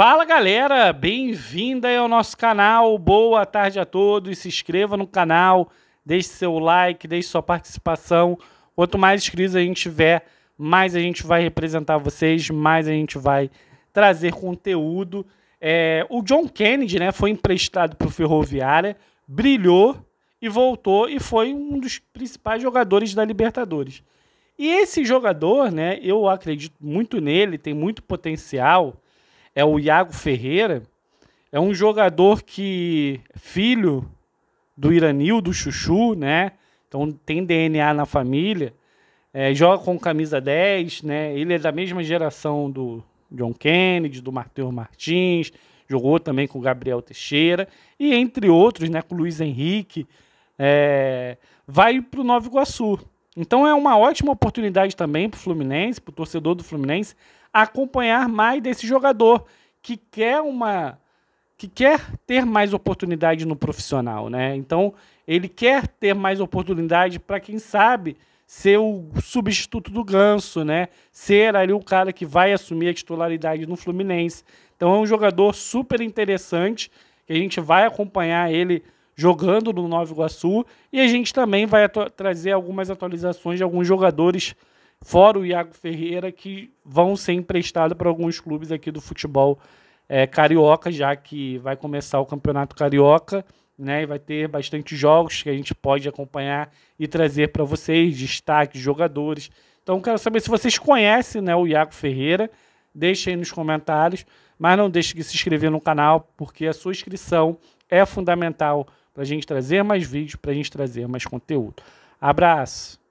Fala galera, bem-vinda ao nosso canal. Boa tarde a todos. Se inscreva no canal, deixe seu like, deixe sua participação. Quanto mais inscritos a gente tiver, mais a gente vai representar vocês, mais a gente vai trazer conteúdo. É, o John Kennedy né, foi emprestado para o Ferroviária, brilhou e voltou e foi um dos principais jogadores da Libertadores. E esse jogador, né, eu acredito muito nele, tem muito potencial é o Iago Ferreira, é um jogador que filho do Iranil, do Chuchu, né? Então tem DNA na família. É, joga com camisa 10, né? Ele é da mesma geração do John Kennedy, do Matheus Martins, jogou também com o Gabriel Teixeira e entre outros, né, com o Luiz Henrique. É, vai para o Nova Iguaçu. Então é uma ótima oportunidade também para o Fluminense, para o torcedor do Fluminense, acompanhar mais desse jogador que quer uma que quer ter mais oportunidade no profissional, né? Então ele quer ter mais oportunidade para quem sabe ser o substituto do Ganso, né? Ser ali o cara que vai assumir a titularidade no Fluminense. Então é um jogador super interessante que a gente vai acompanhar ele jogando no Nova Iguaçu. E a gente também vai trazer algumas atualizações de alguns jogadores, fora o Iago Ferreira, que vão ser emprestados para alguns clubes aqui do futebol é, carioca, já que vai começar o Campeonato Carioca. Né, e vai ter bastante jogos que a gente pode acompanhar e trazer para vocês, destaques, jogadores. Então, quero saber se vocês conhecem né, o Iago Ferreira, Deixe aí nos comentários, mas não deixe de se inscrever no canal, porque a sua inscrição é fundamental para a gente trazer mais vídeos, para a gente trazer mais conteúdo. Abraço!